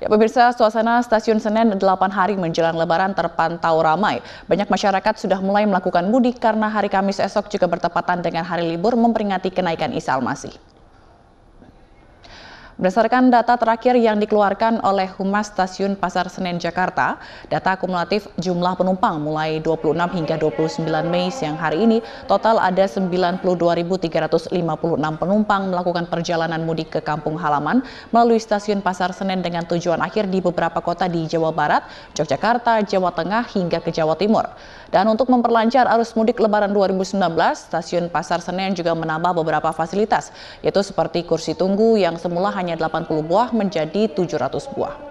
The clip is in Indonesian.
Ya pemirsa, suasana Stasiun Senen 8 hari menjelang lebaran terpantau ramai. Banyak masyarakat sudah mulai melakukan mudik karena hari Kamis esok juga bertepatan dengan hari libur memperingati kenaikan Isa Berdasarkan data terakhir yang dikeluarkan oleh Humas Stasiun Pasar Senen Jakarta, data akumulatif jumlah penumpang mulai 26 hingga 29 Mei siang hari ini, total ada 92.356 penumpang melakukan perjalanan mudik ke kampung halaman melalui Stasiun Pasar Senen dengan tujuan akhir di beberapa kota di Jawa Barat, Yogyakarta, Jawa Tengah, hingga ke Jawa Timur. Dan untuk memperlancar arus mudik Lebaran 2019, Stasiun Pasar Senen juga menambah beberapa fasilitas, yaitu seperti kursi tunggu yang semula hanya hanya 80 buah menjadi 700 buah.